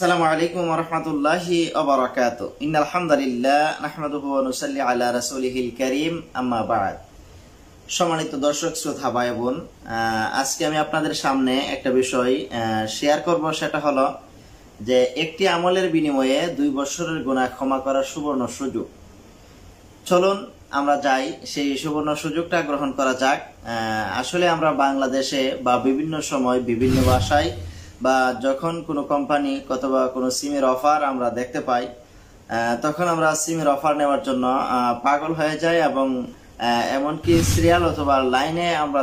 আসসালামু আলাইকুম রহমতুল্লাহি অবরাকাত ইন আলহামদুলিল্লাহ নাহমাদুহু ওয়া নুসাল্লি আলা রাসূলিহিল কারীম আম্মা বাদ সম্মানিত দর্শক শ্রোতা ভাই বোন আজকে আমি আপনাদের সামনে একটা বিষয় শেয়ার করব সেটা হলো যে একটি আমলের বিনিময়ে দুই বছরের গুনাহ ক্ষমা করার সুবর্ণ সুযোগ চলুন আমরা যাই সেই সুবর্ণ সুযোগটা গ্রহণ করা যাক আসলে আমরা বাংলাদেশে বা বিভিন্ন সময় বিভিন্ন ভাষায় বা যখন কোনো কোম্পানি অথবা কোনো সিমের অফার আমরা দেখতে পাই তখন আমরা সিমের অফার নেওয়ার জন্য পাগল হয়ে যাই এবং এমনকি সিরিয়াল অথবা লাইনে আমরা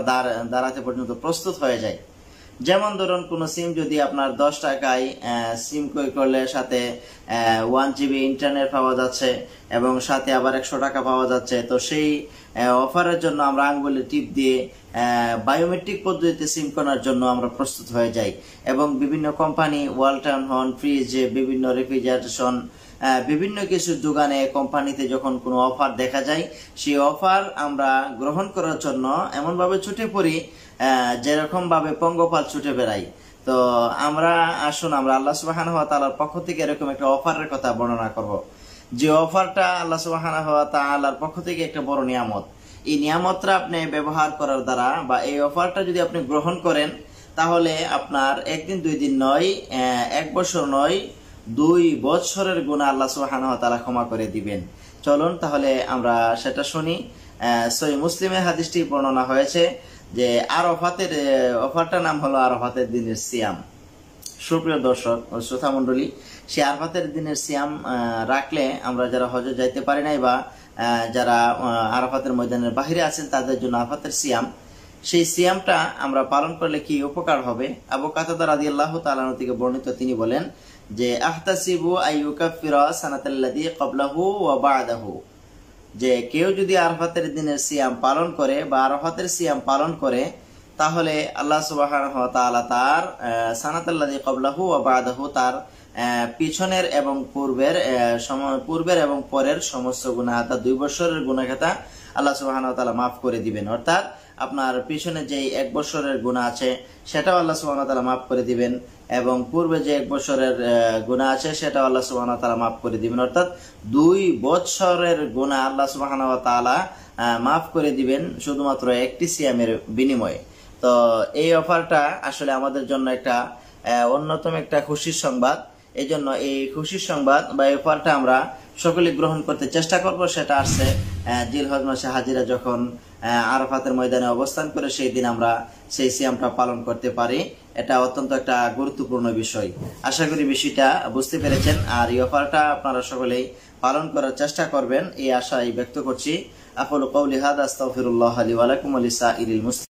দাঁড়াতে পর্যন্ত প্রস্তুত হয়ে যাই যেমন ধরুন কোনো সিম যদি আপনার দশ টাকায় সিম ক্রয় করলে সাথে ওয়ান জিবি ইন্টারনেট পাওয়া যাচ্ছে এবং সাথে আবার একশো টাকা পাওয়া যাচ্ছে তো সেই অফারের জন্য আমরা আঙ্গুলে টিপ দিয়ে বায়োমেট্রিক পদ্ধতিতে সিম কেনার জন্য আমরা প্রস্তুত হয়ে যাই এবং বিভিন্ন কোম্পানি ওয়ালটন হন ফ্রিজ বিভিন্ন রেফ্রিজারেশন বিভিন্ন কিছু দোকানে কোম্পানিতে যখন কোনো অফার দেখা যায় সেই অফার আমরা গ্রহণ করার জন্য এমনভাবে ছুটে পড়ি যেরকমভাবে পঙ্গপাল ছুটে বেড়াই তো আমরা আসুন আমরা আল্লাহ সুবাহান হওয়া তালার পক্ষ থেকে এরকম একটা অফারের কথা বর্ণনা করব। যে অফারটা আল্লাহ সুবাহান হওয়া তালার পক্ষ থেকে একটা বড় নিয়ামত এই নিয়ামতটা আপনি ব্যবহার করার দ্বারা বা এই অফারটা যদি আপনি গ্রহণ করেন তাহলে আপনার একদিন দুই দিন নয় এক বছর নয় দুই বছরের গুণা আল্লাহ সুবাহান হওয়া তালা ক্ষমা করে দিবেন চলুন তাহলে আমরা সেটা শুনি সই মুসলিমের হাদিসটি বর্ণনা হয়েছে যে আরফাতের অফারটার নাম হলো আরফাতের দিনের সিয়াম সুপ্রিয় দর্শক ও মন্ডলী সে আরফাতের দিনের সিয়াম রাখলে আমরা যারা হজে যাইতে পারি নাই বা যারা আরফাতের ময়দানের বাহিরে আছেন তাদের জন্য আরফাতের সিয়াম সেই সিয়ামটা আমরা পালন করলে কি উপকার হবে আবু কাতাদার আদি আল্লাহ তালানো থেকে বর্ণিত তিনি বলেন যে আহতাসিবু আইউকা ফিরা সানাতাল্লাদি কবলাহু ও বাদাহু যে কেউ যদি আরফাতের দিনের সিয়াম পালন করে বা আরফাতের সিয়াম পালন করে তাহলে আল্লাহ সুবাহ তার সানাতাল্লা কবলাহু ও বাদাহু তার পিছনের এবং পূর্বের পূর্বের এবং পরের সমস্ত গুণাহাতা দুই বছরের গুণাখাতা আল্লাহ সুবাহ মাফ করে দিবেন অর্থাৎ আপনার পিছনে যে এক বছরের গুণা আছে সেটাও আল্লাহ সুবাহ তালা মাফ করে দিবেন এবং পূর্বে যে এক বছরের গুণা আছে সেটাও আল্লাহ সুবাহ তালা মাফ করে দিবেন অর্থাৎ দুই বছরের গুণা আল্লাহ সুবাহ তালা মাফ করে দিবেন শুধুমাত্র একটি সিয়ামের বিনিময়ে তো এই অফারটা আসলে আমাদের জন্য একটা অন্যতম একটা খুশির সংবাদ এই জন্য এই খুশির সংবাদ বা এই অফারটা আমরা সকলে গ্রহণ করতে চেষ্টা করব সেটা আসছে জিলহজ মাসে হাজিরা যখন আরফাতের ময়দানে অবস্থান করে সেই দিন আমরা সেই সিয়ামটা পালন করতে পারি এটা অত্যন্ত একটা গুরুত্বপূর্ণ বিষয় আশা করি বিষয়টা বুঝতে পেরেছেন আর এই অফারটা আপনারা সকলেই পালন করার চেষ্টা করবেন এই আশাই ব্যক্ত করছি আফল কৌলি হাদ আস্তাফিরুল্লাহ আলী ওয়ালাকুম আলিসা সাঈল মুস্তি